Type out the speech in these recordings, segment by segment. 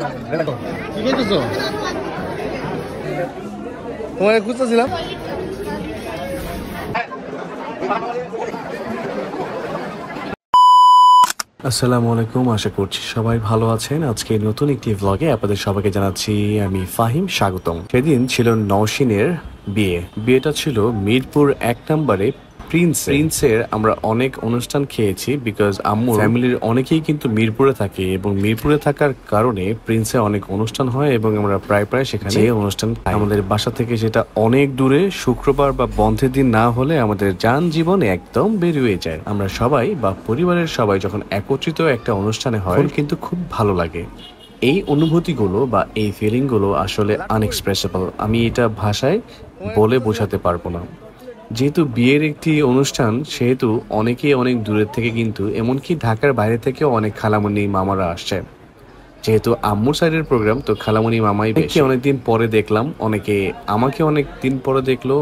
কি করতেছ তোমার খুঁজতেছিলাম আসসালামু আলাইকুম আশা করছি সবাই ভালো আছেন আজকে নতুন একটি ব্লগে আপনাদের সবাইকে জানাচ্ছি আমি ফাহিম স্বাগতম সেদিন ছিল নওশিনের বিয়ে বিয়েটা ছিল মিরপুর এক নম্বরে প্রিন্স প্রিন্সের আমরা অনেক অনুষ্ঠান খেয়েছি বিকজ আম্মু ফ্যামিলির অনেকেই কিন্তু মিরপুরে থাকে এবং মিরপুরে থাকার কারণে প্রিন্সে অনেক অনুষ্ঠান হয় এবং আমরা প্রায় প্রায় সেখানে অনুষ্ঠান আমাদের বাসা থেকে সেটা অনেক দূরে শুক্রবার বা বন্ধের দিন না হলে আমাদের যান জীবন একদম বেরিয়ে যায় আমরা সবাই বা পরিবারের সবাই যখন একত্রিত একটা অনুষ্ঠানে হয় কিন্তু খুব ভালো লাগে এই অনুভূতিগুলো বা এই ফিলিংগুলো আসলে আনএক্সপ্রেসেবল আমি এটা ভাষায় বলে বোঝাতে পারবো না যেহেতু বিয়ের একটি অনুষ্ঠান সেহেতু অনেকেই অনেক দূরের থেকে কিন্তু এমনকি ঢাকার বাইরে থেকেও অনেক খালামণি মামারা আসছে যেহেতু আম্মুর সাইডের প্রোগ্রাম তো খালামুনি মামাই বেশি অনেকদিন পরে দেখলাম অনেকে আমাকে অনেক দিন পরে দেখলো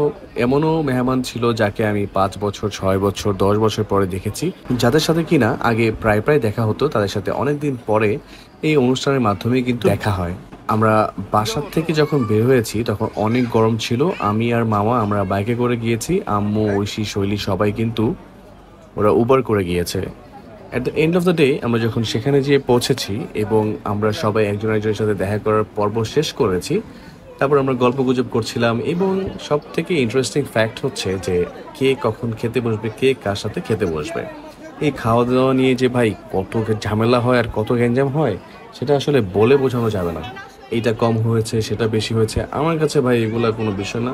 এমনও মেহমান ছিল যাকে আমি পাঁচ বছর ছয় বছর দশ বছর পরে দেখেছি যাদের সাথে কিনা আগে প্রায় প্রায় দেখা হতো তাদের সাথে অনেকদিন পরে এই অনুষ্ঠানের মাধ্যমে কিন্তু দেখা হয় আমরা বাসার থেকে যখন বের হয়েছি তখন অনেক গরম ছিল আমি আর মামা আমরা বাইকে করে গিয়েছি আম্মু ঐশী শৈলী সবাই কিন্তু ওরা উবার করে গিয়েছে at the end of the day আমরা যখন সেখানে যেয়ে পৌঁছেছি এবং আমরা সবাই একজন একজনের সাথে দেখা করার পর্ব শেষ করেছি তারপর আমরা গল্প গুজব করছিলাম এবং সব থেকে ইন্টারেস্টিং ফ্যাক্ট হচ্ছে যে কে কখন খেতে বসবে কে কার সাথে খেতে বসবে এই খাওয়া দাওয়া নিয়ে যে ভাই কত ঝামেলা হয় আর কত গ্যাঞ্জাম হয় সেটা আসলে বলে বোঝানো যাবে না এইটা কম হয়েছে সেটা বেশি হয়েছে আমার কাছে ভাই এগুলা কোনো বিষয় না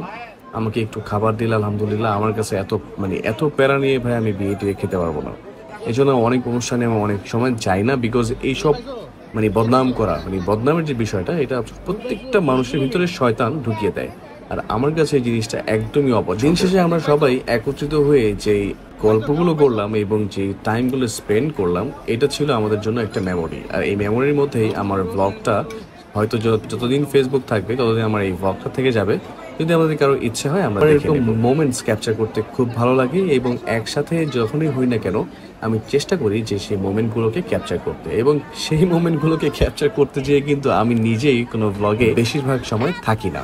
আমাকে একটু খাবার দিলে আলহামদুলিল্লাহ আমার কাছে এত মানে এত প্যারা নিয়ে ভাই আমি বিয়ে টিয়ে খেতে পারবো না এই জন্য অনেক অনুষ্ঠানে আমি অনেক সময় যাই না বিকজ এইসব মানে বদনাম করা মানে বদনামের যে বিষয়টা এটা প্রত্যেকটা মানুষের ভিতরে শয়তান ঢুকিয়ে দেয় আর আমার কাছে এই জিনিসটা একদমই অপর দিন শেষে আমরা সবাই একত্রিত হয়ে যে গল্পগুলো করলাম এবং যে টাইমগুলো স্পেন্ড করলাম এটা ছিল আমাদের জন্য একটা মেমোরি আর এই মেমোরির মধ্যেই আমার ব্লগটা হয়তো যতদিন ফেসবুক থাকবে ততদিন আমার এই ব্লগটা থেকে যাবে যদি আমাদের কারো ইচ্ছে হয় আমরা এরকম মোমেন্টস ক্যাপচার করতে খুব ভালো লাগে এবং একসাথে যখনই হই না কেন আমি চেষ্টা করি যে সেই মোমেন্টগুলোকে ক্যাপচার করতে এবং সেই মোমেন্টগুলোকে ক্যাপচার করতে যেয়ে কিন্তু আমি নিজেই কোনো ব্লগে বেশিরভাগ সময় থাকি না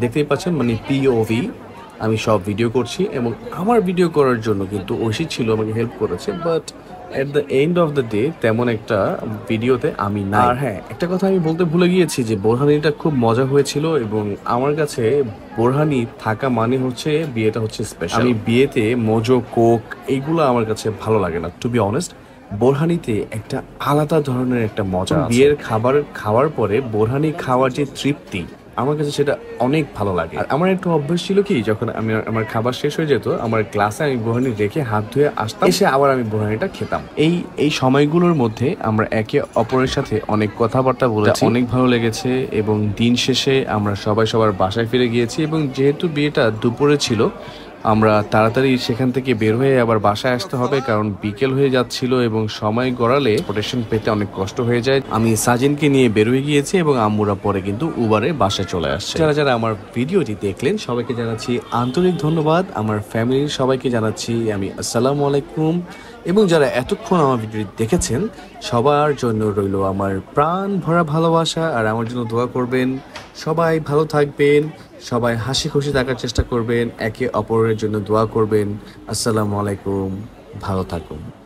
দেখতেই পাচ্ছেন মানে পিওভি আমি সব ভিডিও করছি এবং আমার ভিডিও করার জন্য কিন্তু ঐশী ছিল আমাকে হেল্প করেছে but at the end of the day তেমন একটা ভিডিওতে আমি না আর হ্যাঁ একটা কথা আমি বলতে ভুলে গিয়েছি যে বোরহানিটা খুব মজা হয়েছিল এবং আমার কাছে বোরহানি থাকা মানে হচ্ছে বিয়েটা হচ্ছে স্পেশাল আমি বিয়েতে মোজো কোক এইগুলো আমার কাছে ভালো লাগে না টু বি অনেস্ট বোরহানিতে একটা আলাদা ধরনের একটা মজা বিয়ের খাবার খাওয়ার পরে বোরহানি খাওয়ার যে তৃপ্তি আমার কাছে সেটা অনেক ভালো লাগে আর আমার একটু অভ্যাস ছিল কি যখন আমি আমার খাবার শেষ হয়ে যেত আমার গ্লাসে আমি বোহানি রেখে হাত ধুয়ে আসতাম এসে আবার আমি বোহানিটা খেতাম এই এই সময়গুলোর মধ্যে আমরা একে অপরের সাথে অনেক কথাবার্তা বলেছি অনেক ভালো লেগেছে এবং দিন শেষে আমরা সবাই সবার বাসায় ফিরে গিয়েছি এবং যেহেতু বিয়েটা দুপুরে ছিল আমরা তাড়াতাড়ি সেখান থেকে বের হয়ে আবার বাসায় আসতে হবে কারণ বিকেল হয়ে যাচ্ছিল এবং সময় গড়ালে প্রোটেকশন পেতে অনেক কষ্ট হয়ে যায় আমি সাজিনকে নিয়ে বের হয়ে গিয়েছি এবং আম্মুরা পরে কিন্তু উবারে বাসায় চলে আসছে যারা যারা আমার ভিডিওটি দেখলেন সবাইকে জানাচ্ছি আন্তরিক ধন্যবাদ আমার ফ্যামিলির সবাইকে জানাচ্ছি আমি আসসালামু আলাইকুম এবং যারা এতক্ষণ আমার ভিডিওটি দেখেছেন সবার জন্য রইল আমার প্রাণ ভরা ভালোবাসা আর আমার জন্য দোয়া করবেন সবাই ভালো থাকবেন সবাই হাসি খুশি থাকার চেষ্টা করবেন একে অপরের জন্য দোয়া করবেন আসসালামু আলাইকুম ভালো থাকুন